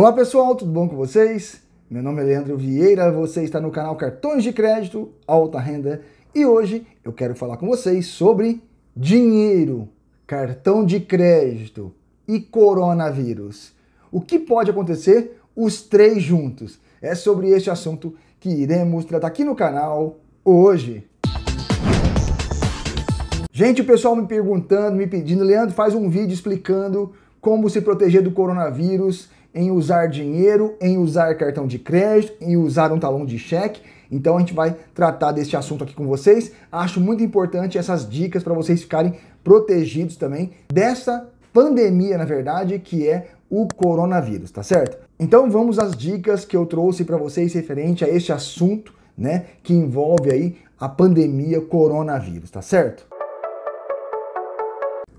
Olá pessoal, tudo bom com vocês? Meu nome é Leandro Vieira, você está no canal Cartões de Crédito Alta Renda e hoje eu quero falar com vocês sobre dinheiro, cartão de crédito e coronavírus. O que pode acontecer os três juntos? É sobre este assunto que iremos tratar aqui no canal hoje. Gente, o pessoal me perguntando, me pedindo, Leandro, faz um vídeo explicando como se proteger do coronavírus em usar dinheiro, em usar cartão de crédito, em usar um talão de cheque. Então a gente vai tratar desse assunto aqui com vocês. Acho muito importante essas dicas para vocês ficarem protegidos também dessa pandemia, na verdade, que é o coronavírus, tá certo? Então vamos às dicas que eu trouxe para vocês referente a este assunto, né, que envolve aí a pandemia coronavírus, tá certo?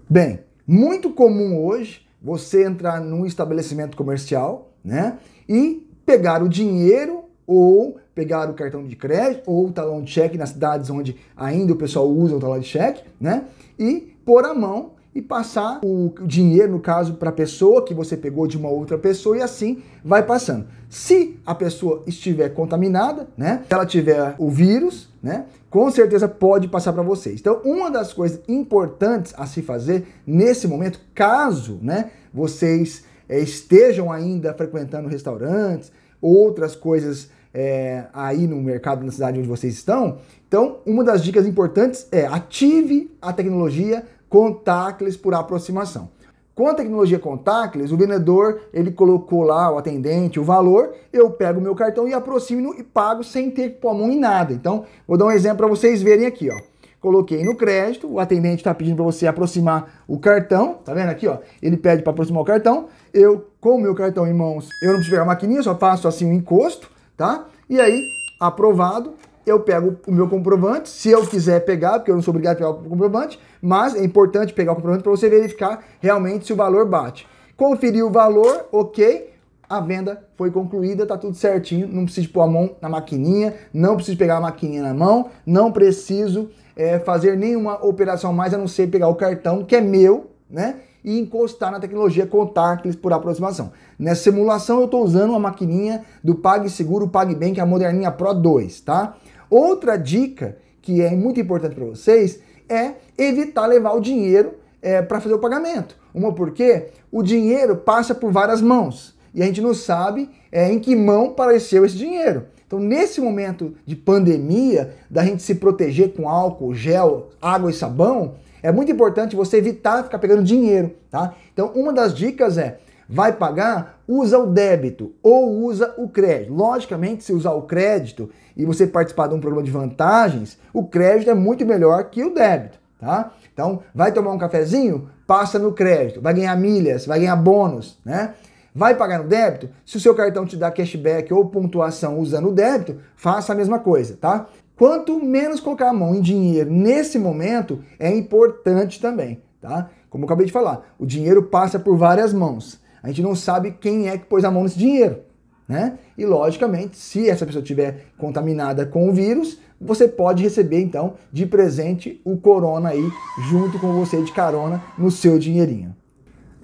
Bem, muito comum hoje você entrar num estabelecimento comercial, né? E pegar o dinheiro ou pegar o cartão de crédito ou o talão de cheque nas cidades onde ainda o pessoal usa o talão de cheque, né? E pôr a mão e passar o dinheiro, no caso, para a pessoa que você pegou de uma outra pessoa e assim vai passando. Se a pessoa estiver contaminada, né? Se ela tiver o vírus, né? Com certeza pode passar para vocês. Então, uma das coisas importantes a se fazer nesse momento, caso, né, vocês é, estejam ainda frequentando restaurantes, outras coisas é, aí no mercado, na cidade onde vocês estão. Então, uma das dicas importantes é ative a tecnologia contactless por aproximação. Com a tecnologia contactless, o vendedor ele colocou lá o atendente, o valor, eu pego o meu cartão e aproximo e pago sem ter que pôr a mão em nada. Então, vou dar um exemplo para vocês verem aqui, ó. Coloquei no crédito, o atendente está pedindo para você aproximar o cartão, tá vendo aqui, ó? Ele pede para aproximar o cartão. Eu, com o meu cartão em mãos, eu não preciso pegar a maquininha, só faço assim um encosto, tá? E aí, aprovado, eu pego o meu comprovante, se eu quiser pegar, porque eu não sou obrigado a pegar o comprovante, mas é importante pegar o comprovante para você verificar realmente se o valor bate. Conferir o valor, ok, a venda foi concluída, tá tudo certinho, não preciso pôr a mão na maquininha, não preciso pegar a maquininha na mão, não preciso é, fazer nenhuma operação mais a não ser pegar o cartão que é meu, né? E encostar na tecnologia contactless por aproximação. Nessa simulação eu estou usando uma maquininha do PagSeguro PagBank, a moderninha Pro 2, tá? Outra dica que é muito importante para vocês é evitar levar o dinheiro é, para fazer o pagamento. Uma porque o dinheiro passa por várias mãos e a gente não sabe é, em que mão apareceu esse dinheiro. Então, nesse momento de pandemia, da gente se proteger com álcool, gel, água e sabão, é muito importante você evitar ficar pegando dinheiro, tá? Então, uma das dicas é vai pagar, usa o débito ou usa o crédito. Logicamente, se usar o crédito e você participar de um programa de vantagens, o crédito é muito melhor que o débito, tá? Então, vai tomar um cafezinho, passa no crédito, vai ganhar milhas, vai ganhar bônus, né? Vai pagar no débito? Se o seu cartão te dá cashback ou pontuação usando o débito, faça a mesma coisa, tá? Quanto menos colocar a mão em dinheiro nesse momento, é importante também, tá? Como eu acabei de falar, o dinheiro passa por várias mãos. A gente não sabe quem é que pôs a mão nesse dinheiro. Né? E logicamente, se essa pessoa tiver contaminada com o vírus, você pode receber então de presente o corona aí junto com você de carona no seu dinheirinho.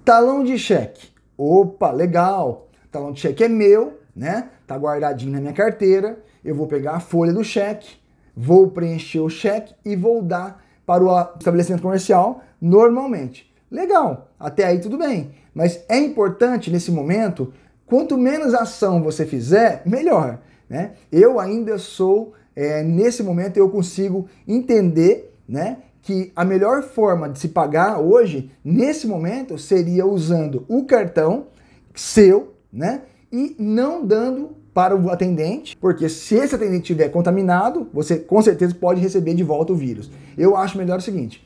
Talão de cheque. Opa, legal. Talão de cheque é meu, né? Tá guardadinho na minha carteira. Eu vou pegar a folha do cheque, vou preencher o cheque e vou dar para o estabelecimento comercial normalmente. Legal, até aí tudo bem. Mas é importante nesse momento, quanto menos ação você fizer, melhor. Né? Eu ainda sou, é, nesse momento, eu consigo entender né, que a melhor forma de se pagar hoje, nesse momento, seria usando o cartão seu né, e não dando para o atendente, porque se esse atendente estiver contaminado, você com certeza pode receber de volta o vírus. Eu acho melhor o seguinte: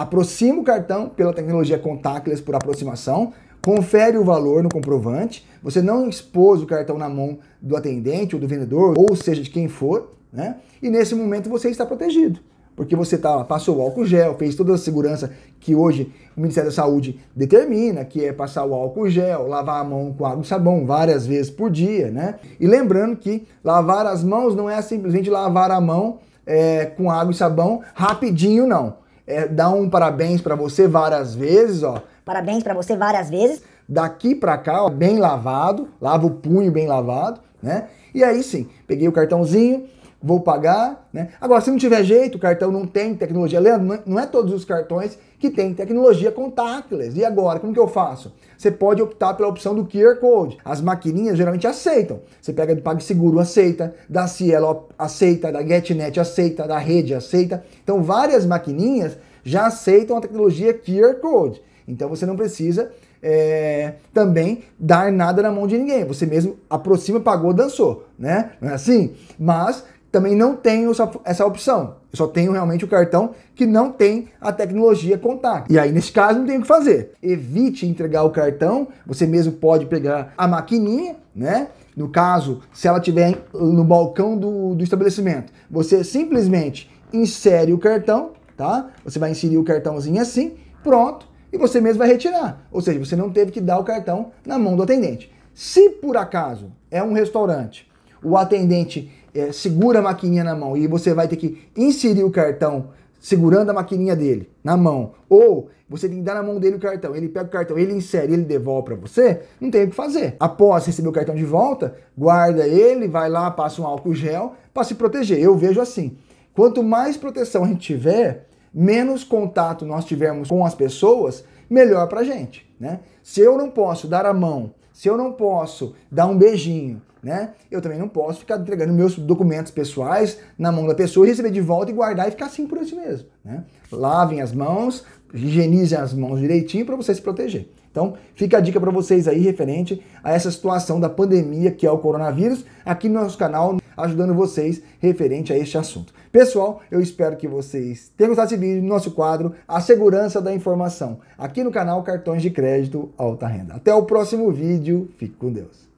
aproxima o cartão pela tecnologia contactless por aproximação, confere o valor no comprovante, você não expôs o cartão na mão do atendente ou do vendedor, ou seja, de quem for, né? E nesse momento você está protegido, porque você tá, passou o álcool gel, fez toda a segurança que hoje o Ministério da Saúde determina, que é passar o álcool gel, lavar a mão com água e sabão várias vezes por dia, né? E lembrando que lavar as mãos não é simplesmente lavar a mão é, com água e sabão rapidinho, não é, dar um parabéns para você várias vezes, ó. Parabéns para você várias vezes. Daqui para cá, ó, bem lavado, lava o punho bem lavado, né? E aí sim, peguei o cartãozinho, vou pagar. Né? Agora, se não tiver jeito, o cartão não tem tecnologia. Leandro, não é, é todos os cartões que tem tecnologia contactless. E agora, como que eu faço? Você pode optar pela opção do QR Code. As maquininhas geralmente aceitam. Você pega do PagSeguro, aceita, da Cielo aceita, da GetNet aceita, da Rede aceita. Então, várias maquininhas já aceitam a tecnologia QR Code. Então, você não precisa é, também dar nada na mão de ninguém. Você mesmo aproxima, pagou, dançou, né? Não é assim? Mas também não tenho essa opção. Eu só tenho realmente o cartão que não tem a tecnologia contact. E aí, nesse caso, não tem o que fazer. Evite entregar o cartão. Você mesmo pode pegar a maquininha, né? No caso, se ela estiver no balcão do, do estabelecimento, você simplesmente insere o cartão, tá? Você vai inserir o cartãozinho assim, pronto, e você mesmo vai retirar. Ou seja, você não teve que dar o cartão na mão do atendente. Se por acaso é um restaurante, o atendente é, segura a maquininha na mão e você vai ter que inserir o cartão segurando a maquininha dele na mão, ou você tem que dar na mão dele o cartão, ele pega o cartão, ele insere, ele devolve para você, não tem o que fazer. Após receber o cartão de volta, guarda ele, vai lá, passa um álcool gel para se proteger. Eu vejo assim. Quanto mais proteção a gente tiver, menos contato nós tivermos com as pessoas, melhor para gente, né? Se eu não posso dar a mão, se eu não posso dar um beijinho, né? Eu também não posso ficar entregando meus documentos pessoais na mão da pessoa e receber de volta e guardar e ficar assim por isso assim mesmo, né? Lavem as mãos, higienizem as mãos direitinho para você se proteger. Então, fica a dica para vocês aí referente a essa situação da pandemia que é o coronavírus, aqui no nosso canal ajudando vocês referente a este assunto. Pessoal, eu espero que vocês tenham gostado desse vídeo, nosso quadro A Segurança da Informação, aqui no canal Cartões de Crédito Alta Renda. Até o próximo vídeo, fique com Deus.